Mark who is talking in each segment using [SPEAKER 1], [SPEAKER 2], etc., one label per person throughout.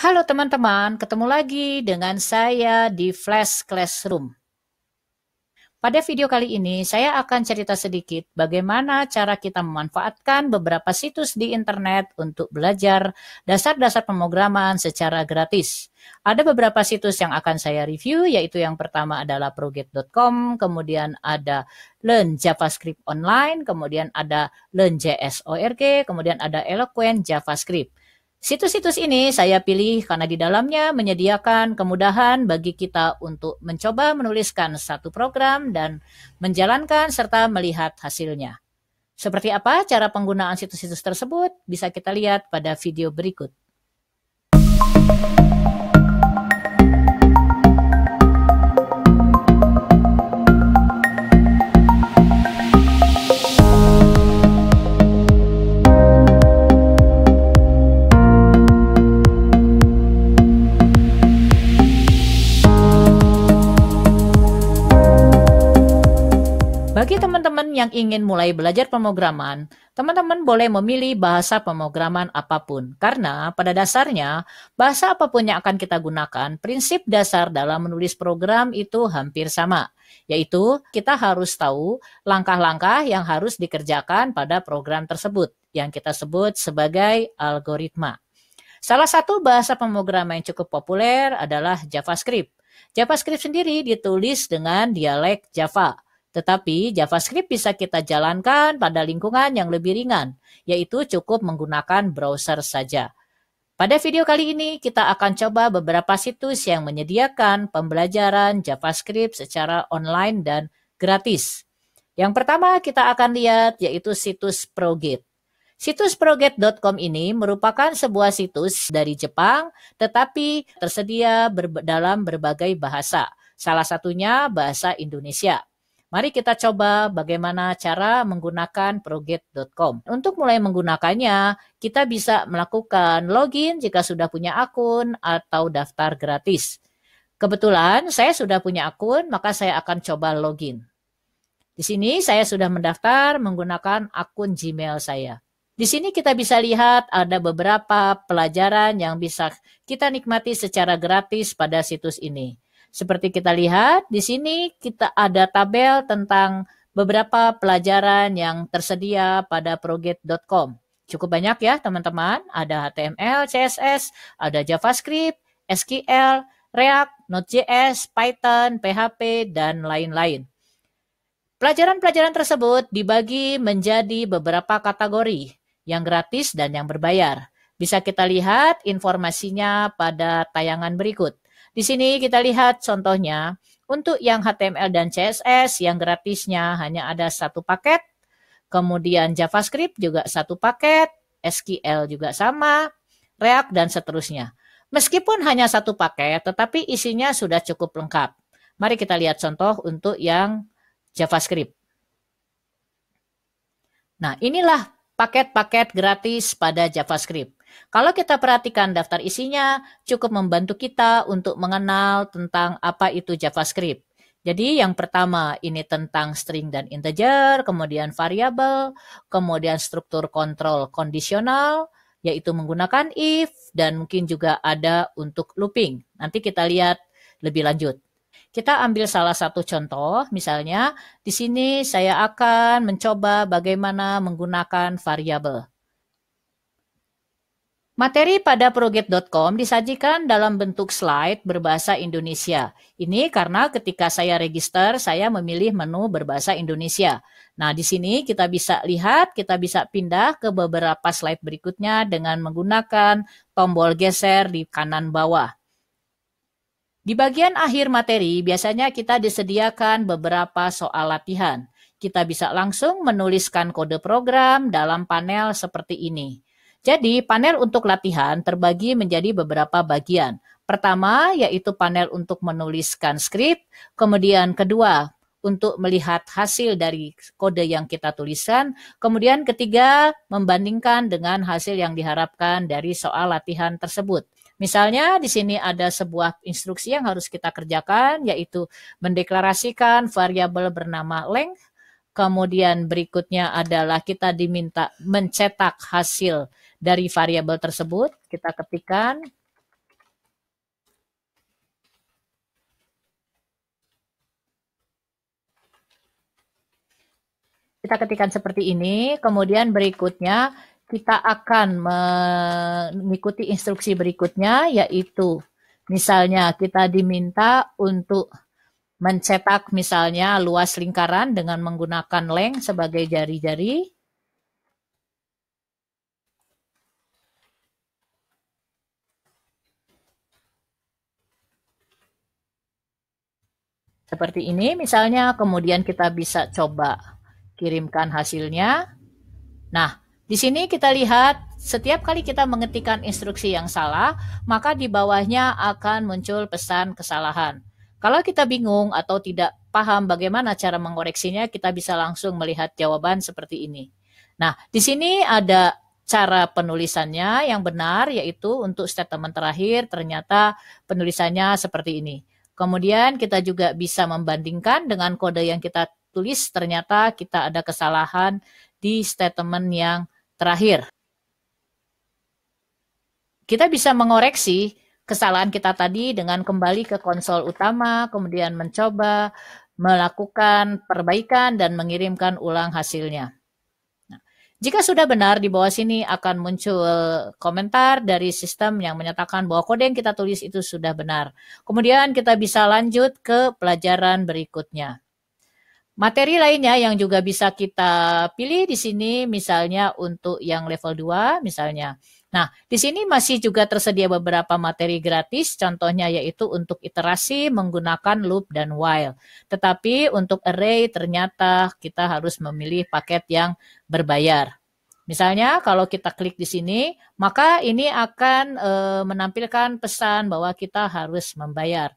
[SPEAKER 1] Halo teman-teman, ketemu lagi dengan saya di Flash Classroom. Pada video kali ini, saya akan cerita sedikit bagaimana cara kita memanfaatkan beberapa situs di internet untuk belajar dasar-dasar pemrograman secara gratis. Ada beberapa situs yang akan saya review, yaitu yang pertama adalah proget.com, kemudian ada Learn JavaScript Online, kemudian ada Learn JSORG, kemudian ada Eloquent JavaScript. Situs-situs ini saya pilih karena di dalamnya menyediakan kemudahan bagi kita untuk mencoba menuliskan satu program dan menjalankan serta melihat hasilnya. Seperti apa cara penggunaan situs-situs tersebut bisa kita lihat pada video berikut. yang ingin mulai belajar pemrograman, teman-teman boleh memilih bahasa pemrograman apapun. Karena pada dasarnya, bahasa apapun yang akan kita gunakan, prinsip dasar dalam menulis program itu hampir sama. Yaitu, kita harus tahu langkah-langkah yang harus dikerjakan pada program tersebut, yang kita sebut sebagai algoritma. Salah satu bahasa pemrograman yang cukup populer adalah JavaScript. JavaScript sendiri ditulis dengan dialek Java. Tetapi JavaScript bisa kita jalankan pada lingkungan yang lebih ringan, yaitu cukup menggunakan browser saja. Pada video kali ini, kita akan coba beberapa situs yang menyediakan pembelajaran JavaScript secara online dan gratis. Yang pertama kita akan lihat yaitu situs Progate. Situs progate.com ini merupakan sebuah situs dari Jepang tetapi tersedia ber dalam berbagai bahasa, salah satunya bahasa Indonesia. Mari kita coba bagaimana cara menggunakan proget.com. Untuk mulai menggunakannya, kita bisa melakukan login jika sudah punya akun atau daftar gratis. Kebetulan saya sudah punya akun, maka saya akan coba login. Di sini saya sudah mendaftar menggunakan akun Gmail saya. Di sini kita bisa lihat ada beberapa pelajaran yang bisa kita nikmati secara gratis pada situs ini. Seperti kita lihat di sini kita ada tabel tentang beberapa pelajaran yang tersedia pada proget.com. Cukup banyak ya teman-teman, ada HTML, CSS, ada JavaScript, SQL, React, Node.js, Python, PHP, dan lain-lain. Pelajaran-pelajaran tersebut dibagi menjadi beberapa kategori, yang gratis dan yang berbayar. Bisa kita lihat informasinya pada tayangan berikut. Di sini kita lihat contohnya, untuk yang HTML dan CSS yang gratisnya hanya ada satu paket, kemudian JavaScript juga satu paket, SQL juga sama, React dan seterusnya. Meskipun hanya satu paket, tetapi isinya sudah cukup lengkap. Mari kita lihat contoh untuk yang JavaScript. Nah, inilah paket-paket gratis pada JavaScript. Kalau kita perhatikan daftar isinya cukup membantu kita untuk mengenal tentang apa itu JavaScript. Jadi yang pertama ini tentang string dan integer, kemudian variabel, kemudian struktur kontrol kondisional, yaitu menggunakan if, dan mungkin juga ada untuk looping. Nanti kita lihat lebih lanjut. Kita ambil salah satu contoh, misalnya di sini saya akan mencoba bagaimana menggunakan variabel. Materi pada proget.com disajikan dalam bentuk slide berbahasa Indonesia. Ini karena ketika saya register, saya memilih menu berbahasa Indonesia. Nah, di sini kita bisa lihat, kita bisa pindah ke beberapa slide berikutnya dengan menggunakan tombol geser di kanan bawah. Di bagian akhir materi, biasanya kita disediakan beberapa soal latihan. Kita bisa langsung menuliskan kode program dalam panel seperti ini. Jadi, panel untuk latihan terbagi menjadi beberapa bagian. Pertama, yaitu panel untuk menuliskan skrip. Kemudian kedua, untuk melihat hasil dari kode yang kita tuliskan. Kemudian ketiga, membandingkan dengan hasil yang diharapkan dari soal latihan tersebut. Misalnya di sini ada sebuah instruksi yang harus kita kerjakan yaitu mendeklarasikan variabel bernama length. Kemudian berikutnya adalah kita diminta mencetak hasil dari variabel tersebut kita ketikkan kita ketikkan seperti ini, kemudian berikutnya kita akan mengikuti instruksi berikutnya yaitu misalnya kita diminta untuk mencetak misalnya luas lingkaran dengan menggunakan length sebagai jari-jari. Seperti ini misalnya, kemudian kita bisa coba kirimkan hasilnya. Nah, di sini kita lihat setiap kali kita mengetikkan instruksi yang salah, maka di bawahnya akan muncul pesan kesalahan. Kalau kita bingung atau tidak paham bagaimana cara mengoreksinya, kita bisa langsung melihat jawaban seperti ini. Nah, di sini ada cara penulisannya yang benar, yaitu untuk statement terakhir ternyata penulisannya seperti ini. Kemudian kita juga bisa membandingkan dengan kode yang kita tulis ternyata kita ada kesalahan di statement yang terakhir. Kita bisa mengoreksi kesalahan kita tadi dengan kembali ke konsol utama, kemudian mencoba melakukan perbaikan dan mengirimkan ulang hasilnya. Jika sudah benar, di bawah sini akan muncul komentar dari sistem yang menyatakan bahwa kode yang kita tulis itu sudah benar. Kemudian kita bisa lanjut ke pelajaran berikutnya. Materi lainnya yang juga bisa kita pilih di sini, misalnya untuk yang level 2, misalnya. Nah, di sini masih juga tersedia beberapa materi gratis, contohnya yaitu untuk iterasi menggunakan loop dan while. Tetapi untuk array ternyata kita harus memilih paket yang berbayar. Misalnya kalau kita klik di sini, maka ini akan e, menampilkan pesan bahwa kita harus membayar.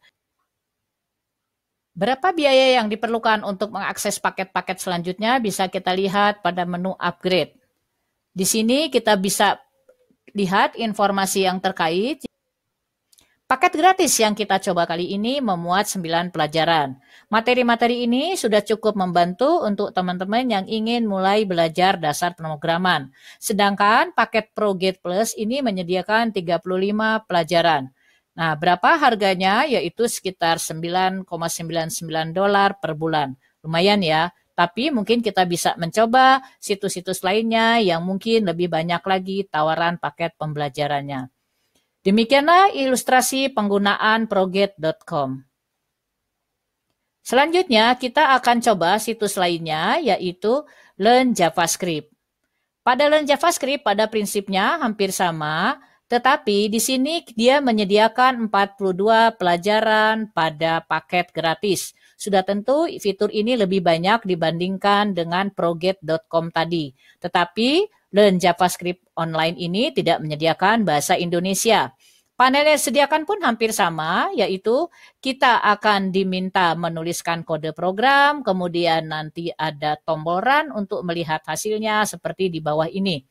[SPEAKER 1] Berapa biaya yang diperlukan untuk mengakses paket-paket selanjutnya bisa kita lihat pada menu upgrade. Di sini kita bisa Lihat informasi yang terkait. Paket gratis yang kita coba kali ini memuat 9 pelajaran. Materi-materi ini sudah cukup membantu untuk teman-teman yang ingin mulai belajar dasar pemrograman. Sedangkan paket ProGate Plus ini menyediakan 35 pelajaran. Nah, berapa harganya? Yaitu sekitar 9,99 dolar per bulan. Lumayan ya. Tapi mungkin kita bisa mencoba situs-situs lainnya yang mungkin lebih banyak lagi tawaran paket pembelajarannya. Demikianlah ilustrasi penggunaan proget.com. Selanjutnya, kita akan coba situs lainnya, yaitu Learn JavaScript. Pada Learn JavaScript, pada prinsipnya hampir sama, tetapi di sini dia menyediakan 42 pelajaran pada paket gratis. Sudah tentu fitur ini lebih banyak dibandingkan dengan Progate.com tadi. Tetapi Learn JavaScript online ini tidak menyediakan bahasa Indonesia. Panel yang disediakan pun hampir sama, yaitu kita akan diminta menuliskan kode program, kemudian nanti ada tombol run untuk melihat hasilnya seperti di bawah ini.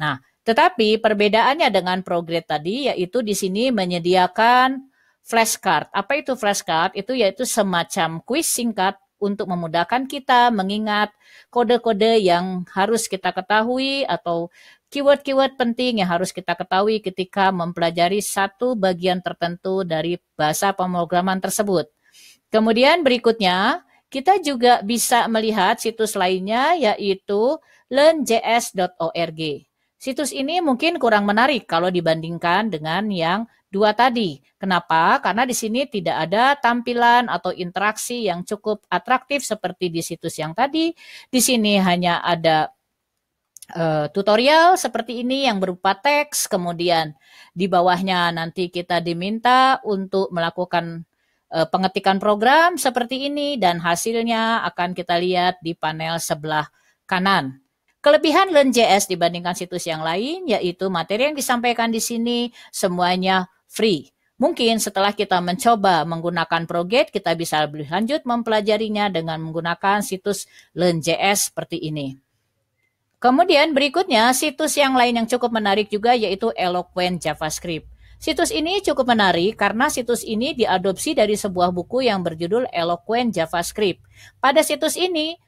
[SPEAKER 1] Nah, tetapi perbedaannya dengan progres tadi yaitu di sini menyediakan flashcard. Apa itu flashcard? Itu yaitu semacam kuis singkat untuk memudahkan kita mengingat kode-kode yang harus kita ketahui atau keyword-keyword penting yang harus kita ketahui ketika mempelajari satu bagian tertentu dari bahasa pemrograman tersebut. Kemudian berikutnya, kita juga bisa melihat situs lainnya yaitu learnjs.org. Situs ini mungkin kurang menarik kalau dibandingkan dengan yang dua tadi. Kenapa? Karena di sini tidak ada tampilan atau interaksi yang cukup atraktif seperti di situs yang tadi. Di sini hanya ada eh, tutorial seperti ini yang berupa teks, kemudian di bawahnya nanti kita diminta untuk melakukan eh, pengetikan program seperti ini dan hasilnya akan kita lihat di panel sebelah kanan. Kelebihan LearnJS dibandingkan situs yang lain yaitu materi yang disampaikan di sini semuanya free. Mungkin setelah kita mencoba menggunakan ProGate, kita bisa lebih lanjut mempelajarinya dengan menggunakan situs LearnJS seperti ini. Kemudian berikutnya, situs yang lain yang cukup menarik juga yaitu Eloquent JavaScript. Situs ini cukup menarik karena situs ini diadopsi dari sebuah buku yang berjudul Eloquent JavaScript. Pada situs ini,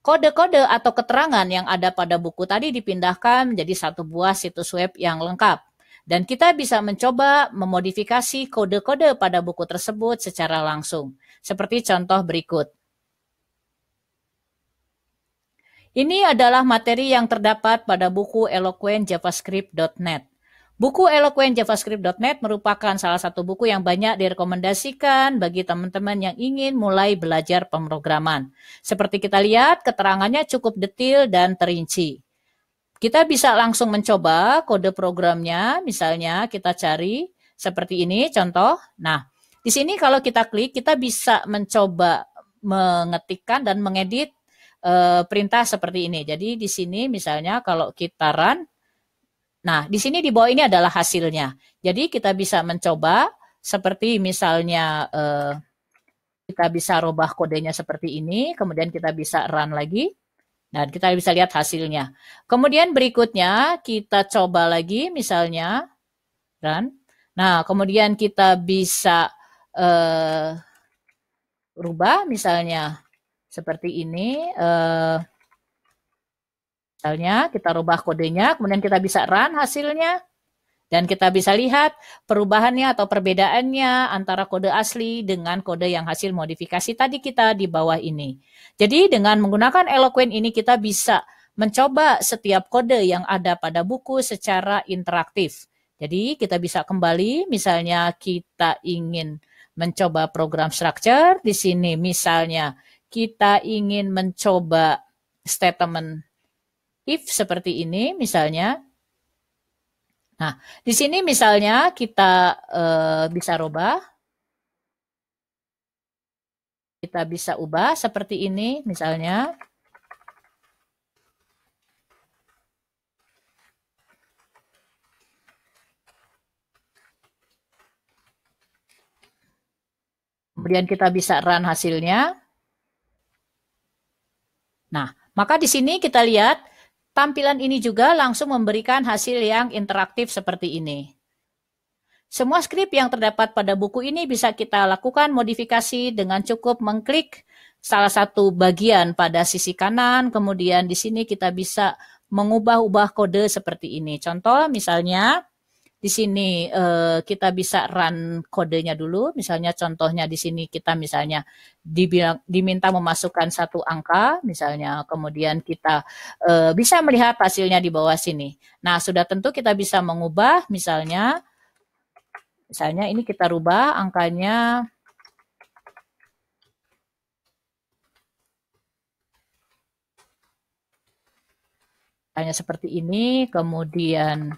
[SPEAKER 1] kode-kode atau keterangan yang ada pada buku tadi dipindahkan menjadi satu buah situs web yang lengkap. Dan kita bisa mencoba memodifikasi kode-kode pada buku tersebut secara langsung, seperti contoh berikut. Ini adalah materi yang terdapat pada buku Eloquent JavaScript.net. Buku Eloquent JavaScript.net merupakan salah satu buku yang banyak direkomendasikan bagi teman-teman yang ingin mulai belajar pemrograman. Seperti kita lihat, keterangannya cukup detil dan terinci. Kita bisa langsung mencoba kode programnya, misalnya kita cari seperti ini contoh. Nah, di sini kalau kita klik, kita bisa mencoba mengetikkan dan mengedit e, perintah seperti ini. Jadi di sini misalnya kalau kita run, nah di sini di bawah ini adalah hasilnya. Jadi kita bisa mencoba seperti misalnya e, kita bisa rubah kodenya seperti ini, kemudian kita bisa run lagi. Dan kita bisa lihat hasilnya. Kemudian berikutnya kita coba lagi misalnya run. Nah, kemudian kita bisa uh, rubah misalnya seperti ini uh, misalnya kita rubah kodenya, kemudian kita bisa run hasilnya. Dan kita bisa lihat perubahannya atau perbedaannya antara kode asli dengan kode yang hasil modifikasi tadi kita di bawah ini. Jadi dengan menggunakan Eloquent ini kita bisa mencoba setiap kode yang ada pada buku secara interaktif. Jadi kita bisa kembali misalnya kita ingin mencoba program structure di sini misalnya kita ingin mencoba statement if seperti ini misalnya Nah, di sini misalnya kita uh, bisa rubah. Kita bisa ubah seperti ini misalnya. Kemudian kita bisa run hasilnya. Nah, maka di sini kita lihat Tampilan ini juga langsung memberikan hasil yang interaktif seperti ini. Semua skrip yang terdapat pada buku ini bisa kita lakukan modifikasi dengan cukup mengklik salah satu bagian pada sisi kanan, kemudian di sini kita bisa mengubah-ubah kode seperti ini. Contoh misalnya, di sini eh, kita bisa run kodenya dulu. Misalnya contohnya di sini kita misalnya dibilang diminta memasukkan satu angka, misalnya kemudian kita eh, bisa melihat hasilnya di bawah sini. Nah sudah tentu kita bisa mengubah misalnya, misalnya ini kita rubah angkanya. Hanya seperti ini, kemudian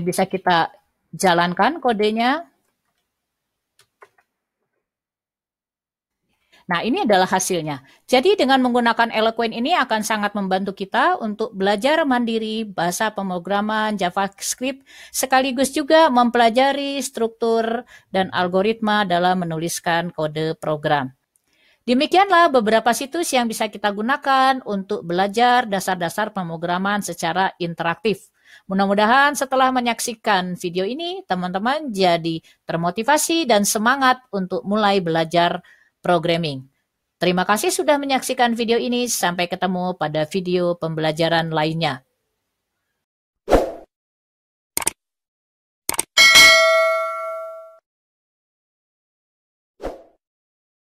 [SPEAKER 1] bisa kita jalankan kodenya. Nah, ini adalah hasilnya. Jadi dengan menggunakan Eloquent ini akan sangat membantu kita untuk belajar mandiri bahasa pemrograman JavaScript sekaligus juga mempelajari struktur dan algoritma dalam menuliskan kode program. Demikianlah beberapa situs yang bisa kita gunakan untuk belajar dasar-dasar pemrograman secara interaktif. Mudah-mudahan setelah menyaksikan video ini, teman-teman jadi termotivasi dan semangat untuk mulai belajar programming. Terima kasih sudah menyaksikan video ini. Sampai ketemu pada video pembelajaran lainnya.